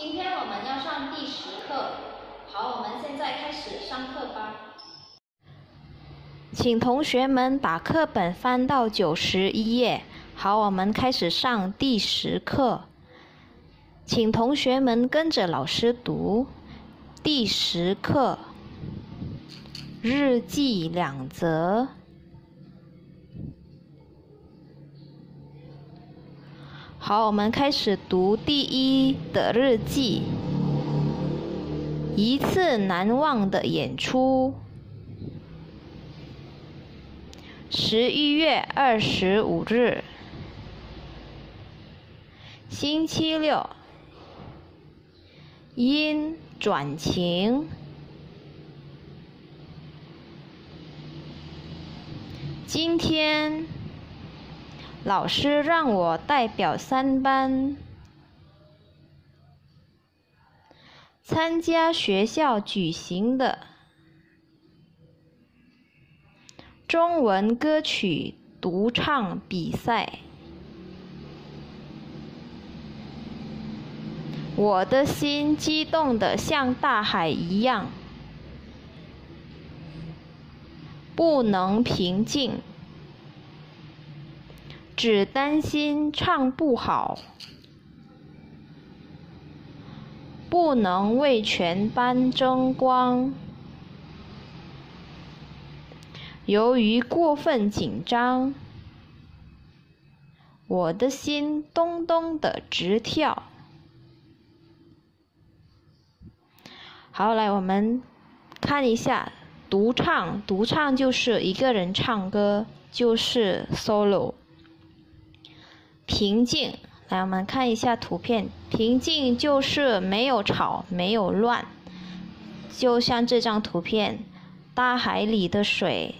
今天我们要上第十课，好，我们现在开始上课吧。请同学们把课本翻到九十一页，好，我们开始上第十课。请同学们跟着老师读第十课日记两则。好，我们开始读第一的日记。一次难忘的演出。十一月二十五日，星期六，阴转晴。今天。老师让我代表三班参加学校举行的中文歌曲独唱比赛，我的心激动得像大海一样，不能平静。只担心唱不好，不能为全班争光。由于过分紧张，我的心咚咚的直跳。好，来我们看一下独唱，独唱就是一个人唱歌，就是 solo。平静，来我们看一下图片。平静就是没有吵，没有乱，就像这张图片，大海里的水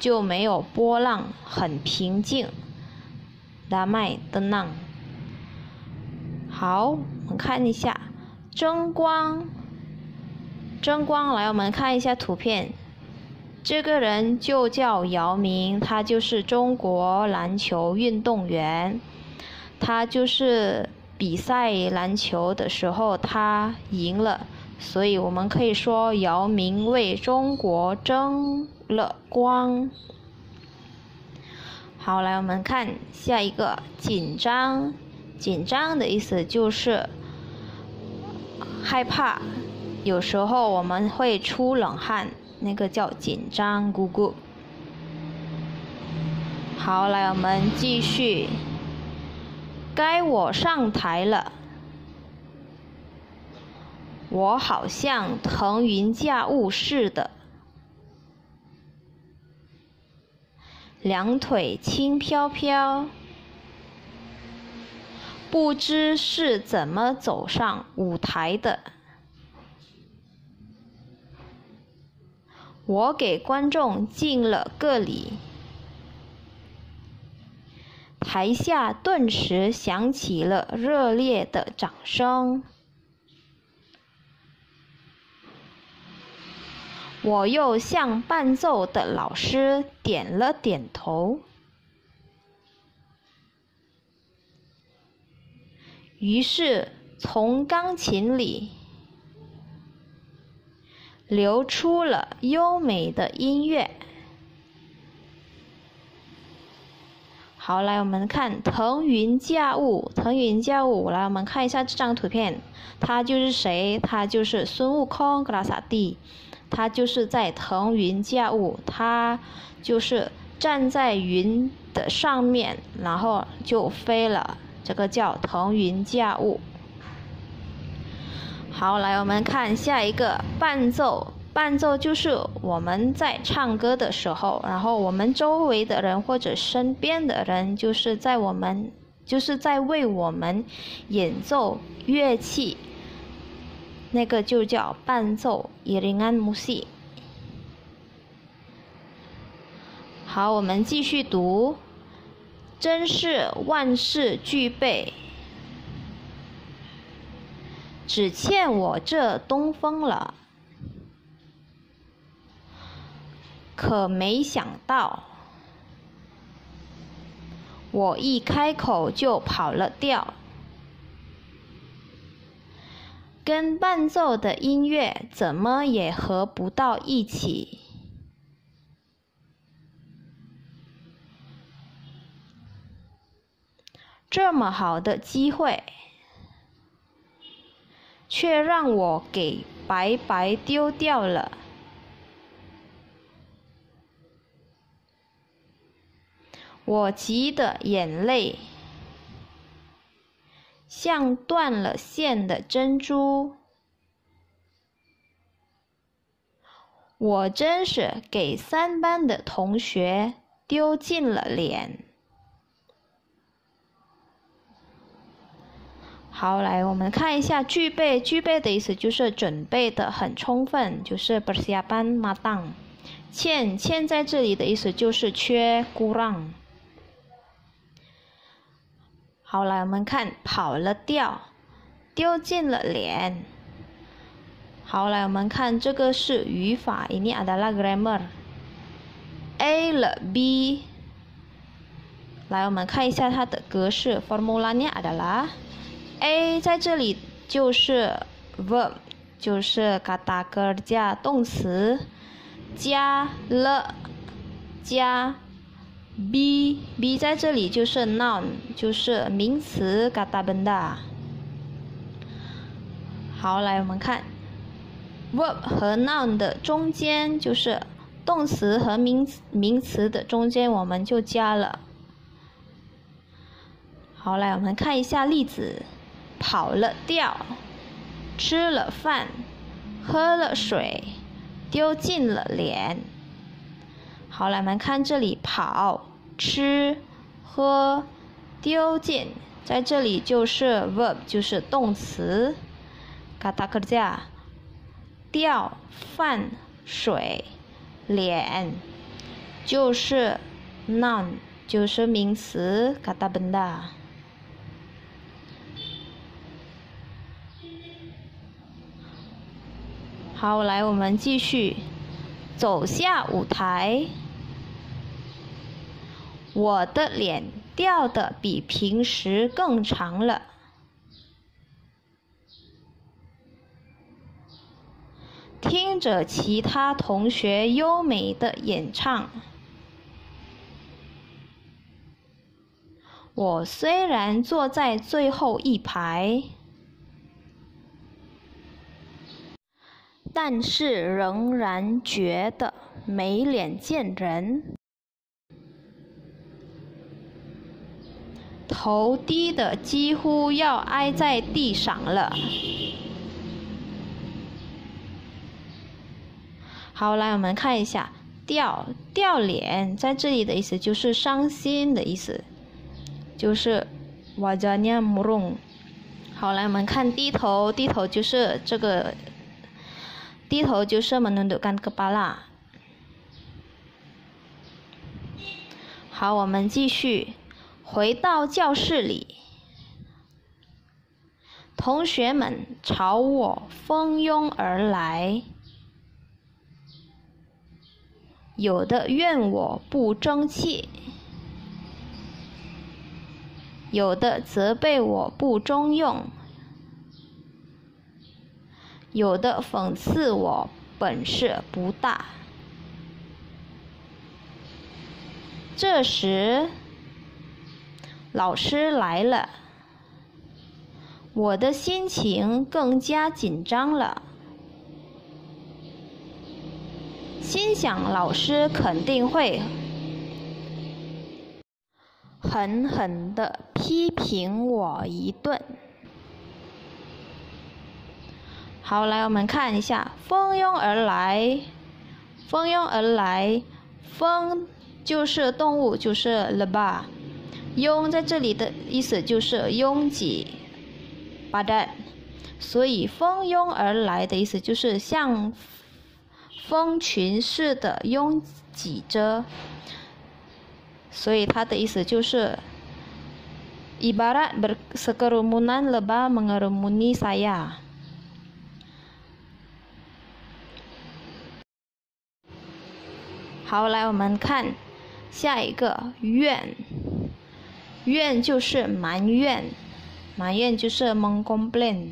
就没有波浪，很平静。来麦的浪，好，我们看一下，争光，争光，来我们看一下图片。这个人就叫姚明，他就是中国篮球运动员。他就是比赛篮球的时候，他赢了，所以我们可以说姚明为中国争了光。好，来我们看下一个，紧张。紧张的意思就是害怕，有时候我们会出冷汗。那个叫紧张姑姑。好，来我们继续。该我上台了。我好像腾云驾雾似的，两腿轻飘飘，不知是怎么走上舞台的。我给观众敬了个礼，台下顿时响起了热烈的掌声。我又向伴奏的老师点了点头，于是从钢琴里。流出了优美的音乐。好，来我们看腾云驾雾，腾云驾雾。来，我们看一下这张图片，他就是谁？他就是孙悟空，格拉萨蒂，他就是在腾云驾雾，他就是站在云的上面，然后就飞了。这个叫腾云驾雾。好，来我们看下一个伴奏。伴奏就是我们在唱歌的时候，然后我们周围的人或者身边的人，就是在我们就是在为我们演奏乐器，那个就叫伴奏。安西。好，我们继续读，真是万事俱备。只欠我这东风了，可没想到，我一开口就跑了调，跟伴奏的音乐怎么也合不到一起。这么好的机会！却让我给白白丢掉了，我急得眼泪像断了线的珍珠，我真是给三班的同学丢尽了脸。好，来我们看一下“具备”，“具备”的意思就是准备的很充分，就是 p r s i a p a n m a t a n g 现现在这里的意思就是“缺 guran”。好，来我们看“跑了掉”，“丢进了脸”。好，来我们看这个是语法，adalah grammar。A 了 B。来我们看一下它的格式，formula nya adalah。a 在这里就是 verb，就是嘎达哥加动词，加了加 b，b 在这里就是 noun，就是名词嘎达笨蛋。好来，我们看 verb 和 noun 的中间，就是动词和名名词的中间，我们就加了。好来，我们看一下例子。跑了掉，吃了饭，喝了水，丢尽了脸。好了，我们看这里，跑、吃、喝、丢尽，在这里就是 verb 就是动词。嘎达克的架，掉饭水脸，就是 noun 就是名词。嘎达笨的。好，来，我们继续走下舞台。我的脸掉的比平时更长了。听着其他同学优美的演唱，我虽然坐在最后一排。但是仍然觉得没脸见人，头低的几乎要挨在地上了。好，来我们看一下，掉掉脸在这里的意思就是伤心的意思，就是我 a jia 好，来我们看低头，低头就是这个。低头就什么乱涂干戈巴啦。好，我们继续。回到教室里，同学们朝我蜂拥而来，有的怨我不争气，有的责备我不中用。有的讽刺我本事不大。这时，老师来了，我的心情更加紧张了，心想老师肯定会狠狠地批评我一顿。好，来我们看一下，蜂拥而来，蜂拥而来，蜂就是动物，就是了吧？拥在这里的意思就是拥挤，ba dat，所以蜂拥而来的意思就是像蜂群似的拥挤着，所以它的意思就是，ibarat bersekerumunan lebah mengerumuni saya。好，来我们看下一个，怨，怨就是埋怨，埋怨就是蒙 o n g b l a m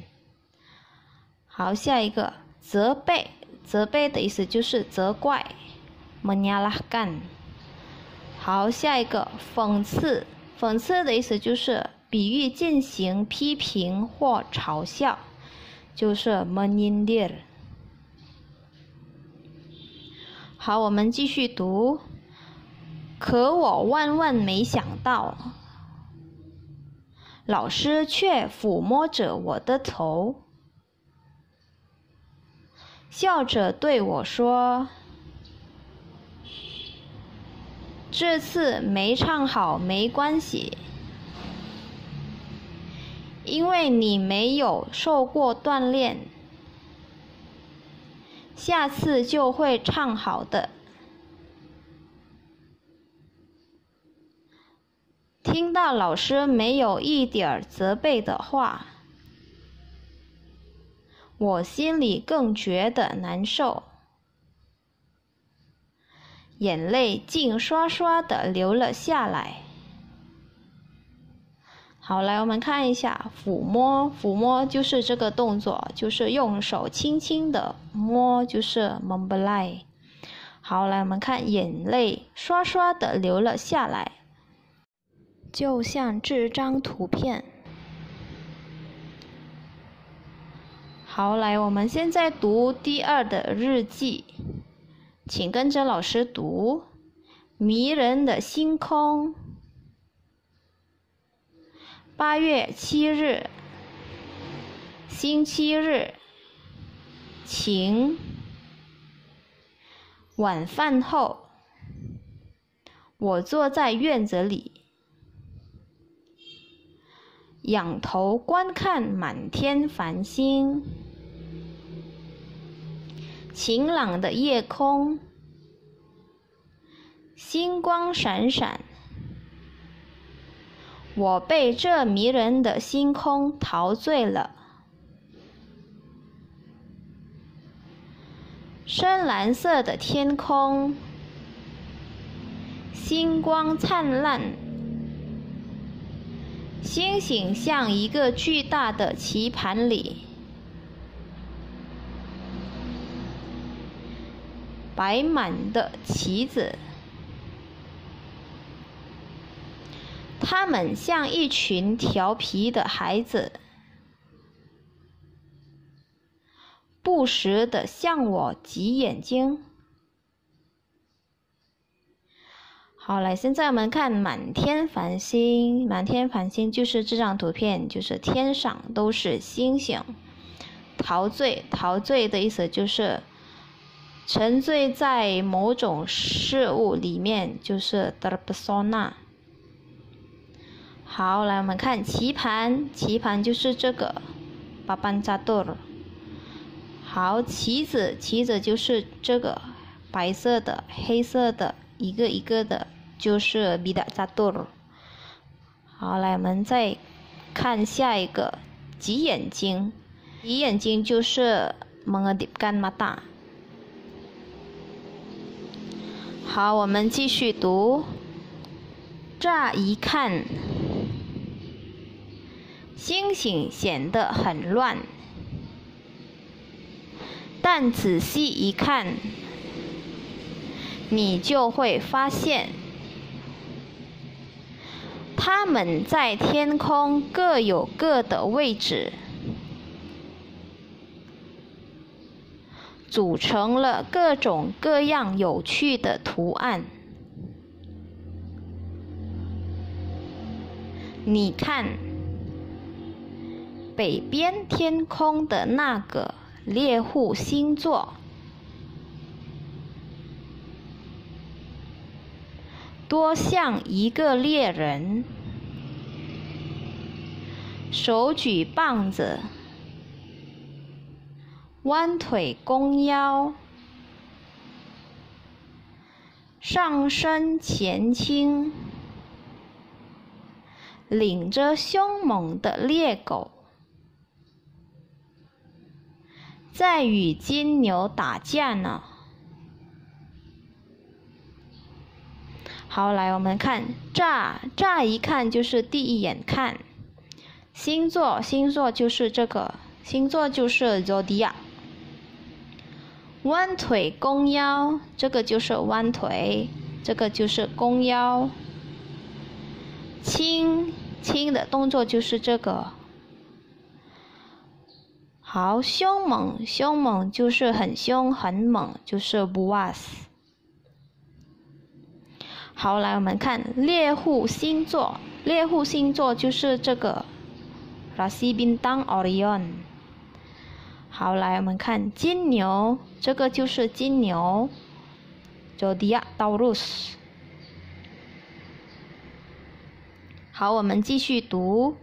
好，下一个责备，责备的意思就是责怪 m e n y a l a gan。好，下一个讽刺，讽刺的意思就是比喻进行批评或嘲笑，就是 m e n i n d i r 好，我们继续读。可我万万没想到，老师却抚摸着我的头，笑着对我说：“这次没唱好没关系，因为你没有受过锻炼。”下次就会唱好的。听到老师没有一点儿责备的话，我心里更觉得难受，眼泪竟刷刷的流了下来。好，来我们看一下，抚摸抚摸就是这个动作，就是用手轻轻的摸，就是摸不 i 好，来我们看，眼泪刷刷的流了下来，就像这张图片。好，来我们现在读第二的日记，请跟着老师读，迷人的星空。八月七日，星期日，晴。晚饭后，我坐在院子里，仰头观看满天繁星。晴朗的夜空，星光闪闪。我被这迷人的星空陶醉了。深蓝色的天空，星光灿烂，星星像一个巨大的棋盘里摆满的棋子。他们像一群调皮的孩子，不时地向我挤眼睛。好了，现在我们看满天繁星。满天繁星就是这张图片，就是天上都是星星。陶醉，陶醉的意思就是沉醉在某种事物里面，就是 the persona。好，来我们看棋盘，棋盘就是这个八班扎多尔。好，棋子，棋子就是这个白色的、黑色的一个一个的，就是米达扎多尔。好，来我们再看下一个，挤眼睛，挤眼睛就是蒙阿迪干么打。好，我们继续读，乍一看。星星显得很乱，但仔细一看，你就会发现，它们在天空各有各的位置，组成了各种各样有趣的图案。你看。北边天空的那个猎户星座，多像一个猎人，手举棒子，弯腿弓腰，上身前倾，领着凶猛的猎狗。在与金牛打架呢。好，来我们看，乍乍一看就是第一眼看。星座，星座就是这个，星座就是 Zodiac。弯腿弓腰，这个就是弯腿，这个就是弓腰。轻轻的动作就是这个。好，凶猛，凶猛就是很凶很猛，就是不 a s 好，来我们看猎户星座，猎户星座就是这个 Rasibintang Orion。好，来我们看金牛，这个就是金牛，Jodiahaurus。好，我们继续读，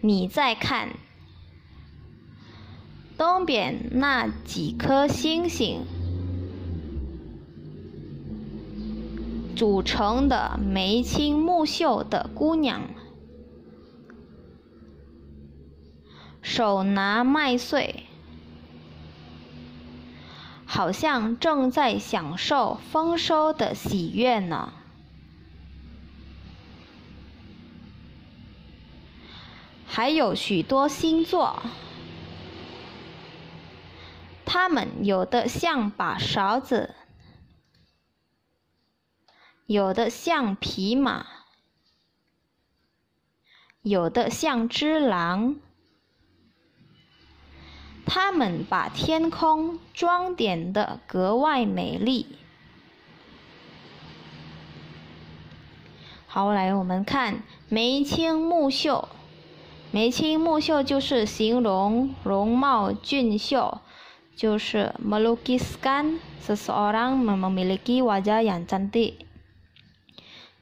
你再看。东边那几颗星星组成的眉清目秀的姑娘，手拿麦穗，好像正在享受丰收的喜悦呢。还有许多星座。它们有的像把勺子，有的像匹马，有的像只狼。它们把天空装点的格外美丽。好，来我们看眉清目秀，眉清目秀就是形容容貌俊秀。就是，melukiskan seseorang memiliki wajah yang cantik。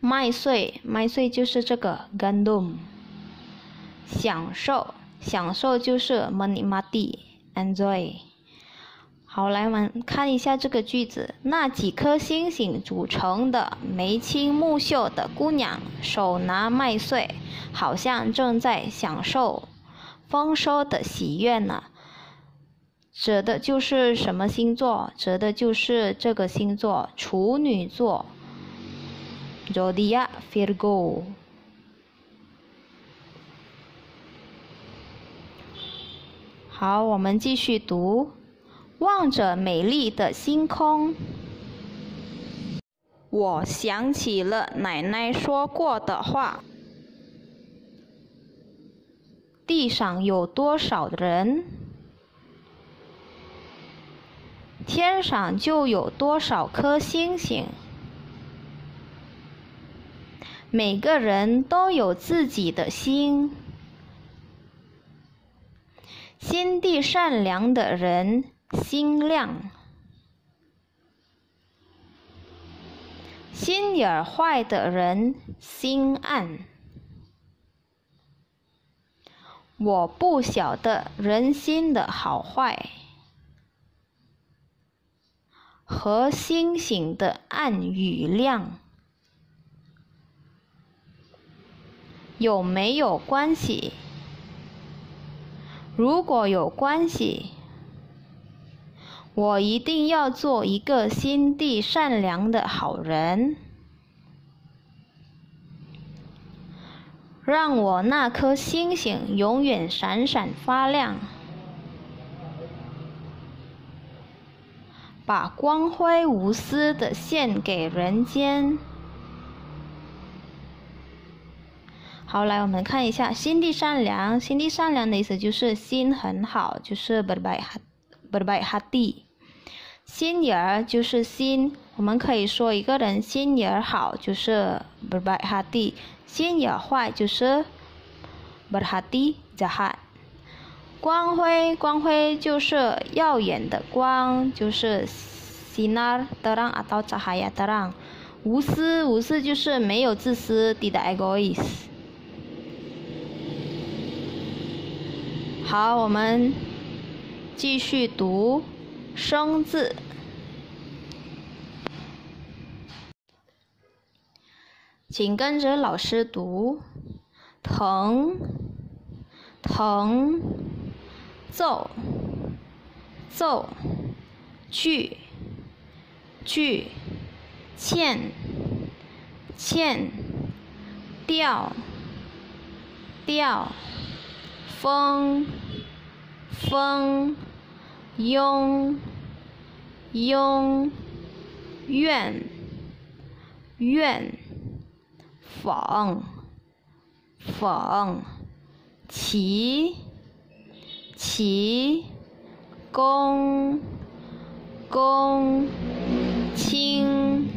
麦穗，麦穗就是这个，gandum。享受，享受就是 menikmati，enjoy。好，来我们看一下这个句子。那几颗星星组成的眉清目秀的姑娘，手拿麦穗，好像正在享受丰收的喜悦呢。指的就是什么星座？指的就是这个星座，处女座。Rodia v e r g o 好，我们继续读。望着美丽的星空，我想起了奶奶说过的话。地上有多少人？天上就有多少颗星星？每个人都有自己的心，心地善良的人心亮，心眼儿坏的人心暗。我不晓得人心的好坏。和星星的暗语亮有没有关系？如果有关系，我一定要做一个心地善良的好人，让我那颗星星永远闪闪发亮。把光辉无私的献给人间。好，来我们看一下，心地善良，心地善良的意思就是心很好，就是 berbaik hati。心眼儿就是心，我们可以说一个人心眼儿好，就是 berbaik hati；心眼坏，就是 berhati jahat。光辉，光辉就是耀眼的光，就是 s i n a r 德朗阿刀扎哈亚德朗。无私，无私就是没有自私，di d i g o y i s 好，我们继续读生字，请跟着老师读，疼，疼。奏奏，去，去，欠欠，调调，风风，拥拥，怨怨，讽讽，齐。齐公公亲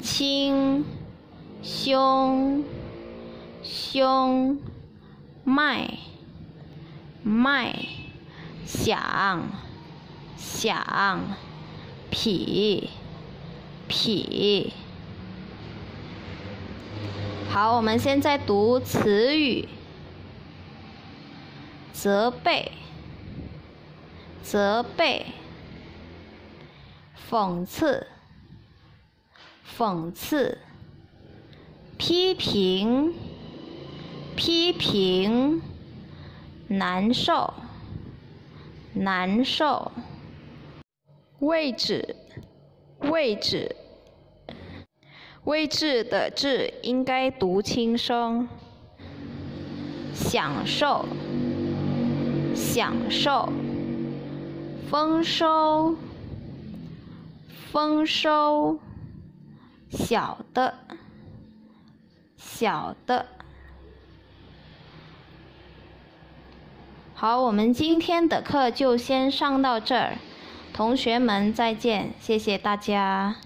亲兄兄脉脉响响脾脾。好，我们现在读词语。责备，责备，讽刺，讽刺，批评，批评，难受，难受，位置，位置，位置的“置”应该读轻声，享受。享受丰收，丰收，小的，小的。好，我们今天的课就先上到这儿，同学们再见，谢谢大家。